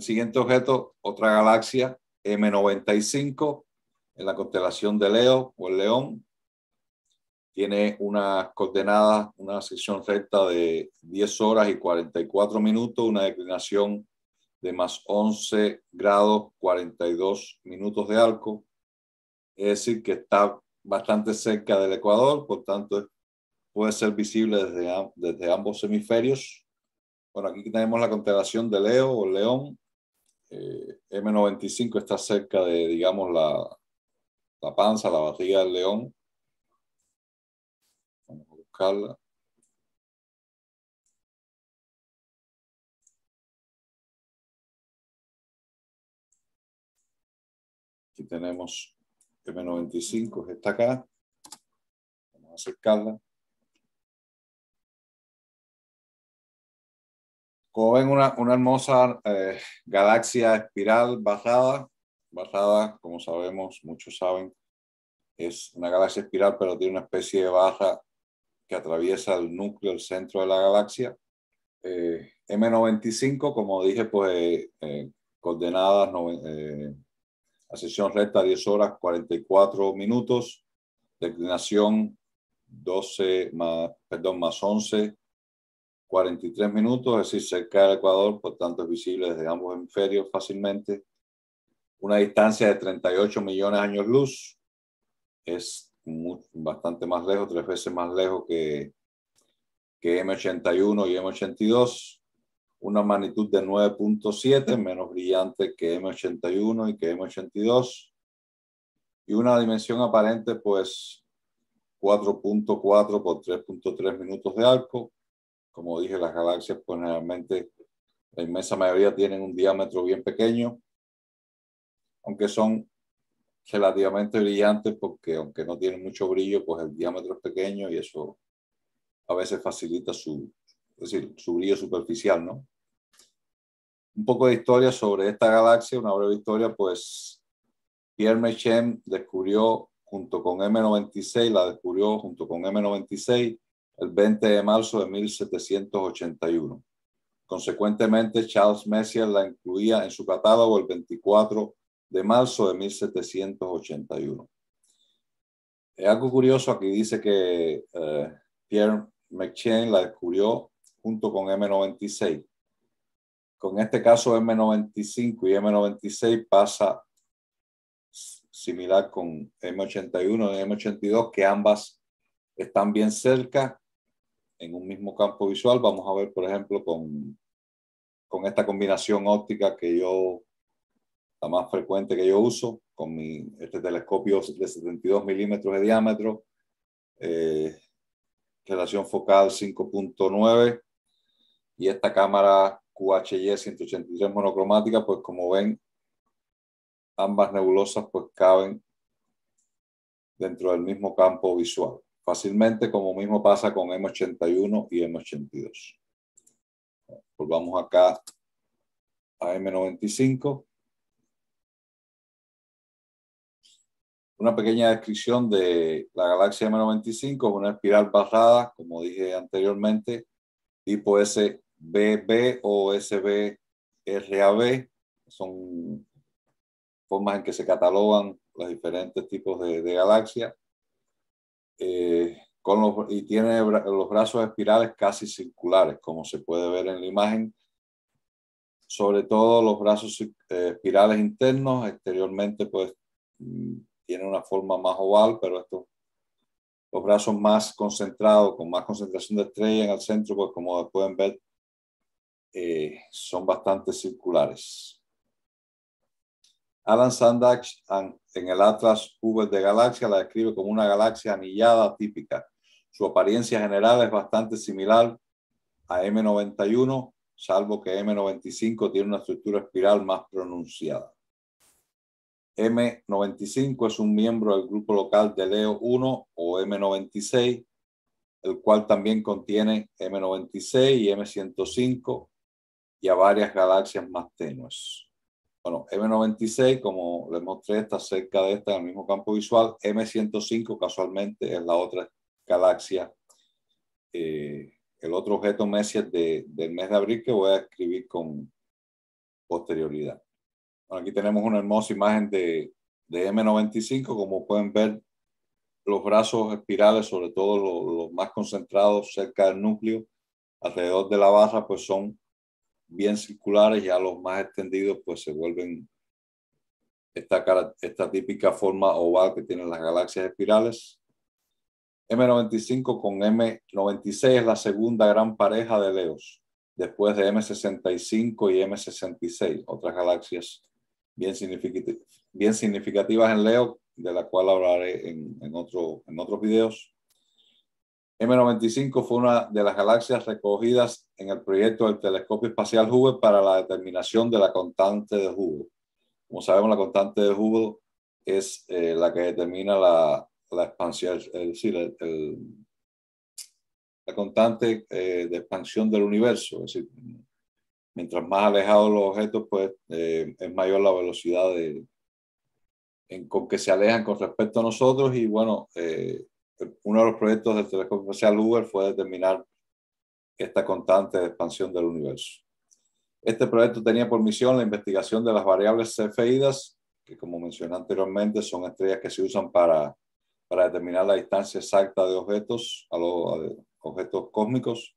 El siguiente objeto, otra galaxia, M95, en la constelación de Leo o el León. Tiene unas coordenadas, una sección recta de 10 horas y 44 minutos, una declinación de más 11 grados 42 minutos de arco. Es decir, que está bastante cerca del ecuador, por tanto puede ser visible desde, desde ambos hemisferios. Bueno, aquí tenemos la constelación de Leo o León, eh, M95 está cerca de, digamos, la, panza, la batalla del león. Vamos a buscarla. Aquí tenemos M95, está acá. Vamos a acercarla. Como ven, una, hermosa eh, galaxia espiral bajada. Bajada, como sabemos, muchos saben, es una galaxia espiral, pero tiene una especie de baja que atraviesa el núcleo, el centro de la galaxia. Eh, M95, como dije, pues eh, coordenadas eh, a sesión recta 10 horas 44 minutos, declinación 12 perdón, más 11 43 minutos, es decir, cerca del Ecuador, por tanto es visible desde ambos hemisferios fácilmente. Una distancia de 38 millones de años luz, es bastante más lejos, tres veces más lejos que, que M81 y M82 una magnitud de 9.7, menos brillante que M81 y que M82, y una dimensión aparente, pues 4.4 por 3.3 minutos de arco, como dije, las galaxias, pues realmente, la inmensa mayoría tienen un diámetro bien pequeño, aunque son relativamente brillantes porque aunque no tienen mucho brillo, pues el diámetro es pequeño y eso a veces facilita su, es decir, su brillo superficial, ¿no? Un poco de historia sobre esta galaxia, una breve historia, pues Pierre Mechen descubrió junto con M96, la descubrió junto con M96 el 20 de marzo de 1781. Consecuentemente, Charles Messier la incluía en su catálogo el 24 de marzo de 1781. Es eh, algo curioso aquí dice que eh, Pierre McChain la descubrió junto con M96. Con este caso M95 y M96 pasa similar con M81 y M82, que ambas están bien cerca en un mismo campo visual. Vamos a ver, por ejemplo, con, con esta combinación óptica que yo, la más frecuente que yo uso, con mi, este telescopio de 72 milímetros de diámetro, eh, relación focal 5.9 y esta cámara QHY 183 monocromática, pues como ven, ambas nebulosas pues caben dentro del mismo campo visual fácilmente, como mismo pasa con M81 y M82. Volvamos acá a M95. Una pequeña descripción de la galaxia M95, una espiral barrada, como dije anteriormente, tipo SBB o SBRAB, son formas en que se catalogan los diferentes tipos de, galaxia. Eh, y tiene los brazos espirales casi circulares, como se puede ver en la imagen. Sobre todo los brazos eh, espirales internos, exteriormente pues mm, tiene una forma más oval, pero estos los brazos más concentrados, con más concentración de estrella en el centro, pues como pueden ver, eh, son bastante circulares. Alan Sandax en el Atlas V de Galaxia la describe como una galaxia anillada típica. Su apariencia general es bastante similar a M91, salvo que M95 tiene una estructura espiral más pronunciada. M95 es un miembro del grupo local de Leo 1 o M96, el cual también contiene M96 y M105 y a varias galaxias más tenues. Bueno, M96, como les mostré, está cerca de esta en el mismo campo visual. M105, casualmente, es la otra galaxia. Eh, el otro objeto Messier de, del mes de abril que voy a escribir con posterioridad. Bueno, aquí tenemos una hermosa imagen de, M95, como pueden ver, los brazos espirales, sobre todo los, más concentrados cerca del núcleo, alrededor de la barra, pues son bien circulares, ya los más extendidos pues se vuelven esta, esta típica forma oval que tienen las galaxias espirales. M95 con M96 es la segunda gran pareja de Leos, después de M65 y M66, otras galaxias bien, significativas en Leo, de la cual hablaré en, otro, en otros videos. M95 fue una de las galaxias recogidas en el proyecto del Telescopio Espacial Hubble para la determinación de la constante de Hubble. Como sabemos, la constante de Hubble es eh, la que determina la, expansión, la constante eh, de expansión del universo. Es decir, mientras más alejados los objetos, pues eh, es mayor la velocidad con que se alejan con respecto a nosotros y bueno, uno de los proyectos del telescopio espacial Hubble fue determinar esta constante de expansión del universo. Este proyecto tenía por misión la investigación de las variables cefeidas, que como mencioné anteriormente son estrellas que se usan para, determinar la distancia exacta de objetos objetos cósmicos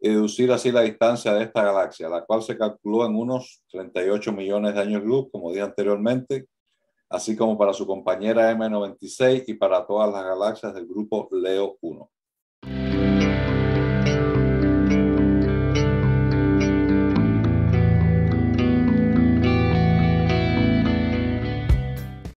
y deducir así la distancia de esta galaxia, la cual se calculó en unos 38 millones de años luz, como dije anteriormente, así como para su compañera M96 y para todas las galaxias del grupo Leo 1.